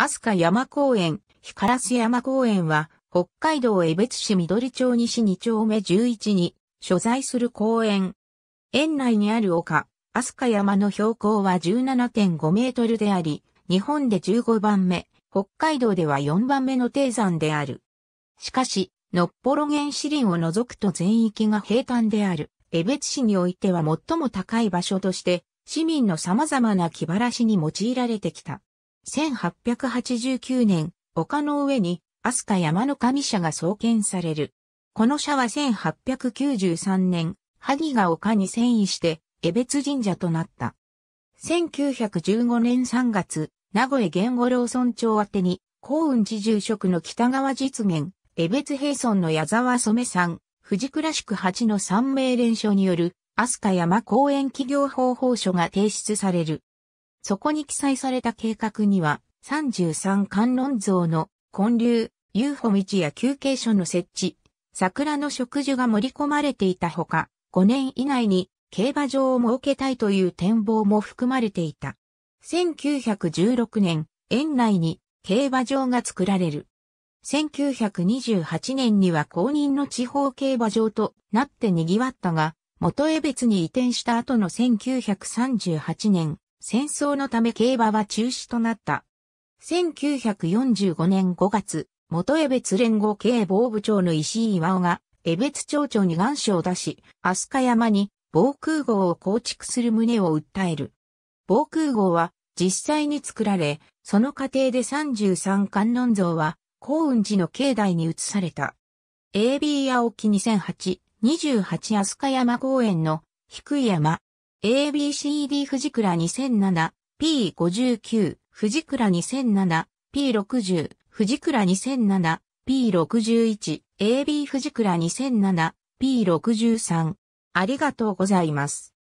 飛鳥山公園、日烏山公園は、北海道江別市緑町西2丁目11に、所在する公園。園内にある丘、飛鳥山の標高は17.5メートルであり、日本で15番目、北海道では4番目の低山である。しかし、のっぽろ原市林を除くと全域が平坦である、江別市においては最も高い場所として、市民の様々な気晴らしに用いられてきた。1889年、丘の上に、飛鳥山の神社が創建される。この社は1893年、萩が丘に遷移して、江別神社となった。1915年3月、名古屋玄五郎村長宛てに、幸運寺住職の北川実現、江別平村の矢沢染さん、藤倉宿八の三名連署による、飛鳥山公園企業法法書が提出される。そこに記載された計画には、33観音像の建立、遊歩道や休憩所の設置、桜の植樹が盛り込まれていたほか、5年以内に競馬場を設けたいという展望も含まれていた。1916年、園内に競馬場が作られる。1928年には公認の地方競馬場となって賑わったが、元江別に移転した後の1938年、戦争のため競馬は中止となった。1945年5月、元江別連合警防部長の石井岩尾が、江別町長に願書を出し、飛鳥山に防空壕を構築する旨を訴える。防空壕は実際に作られ、その過程で33観音像は、幸運寺の境内に移された。AB 青木2008、28飛鳥山公園の低い山、ABCD 富士倉 2007P59、富士倉 2007P60、富士倉 2007P61、AB 富士倉 2007P63。ありがとうございます。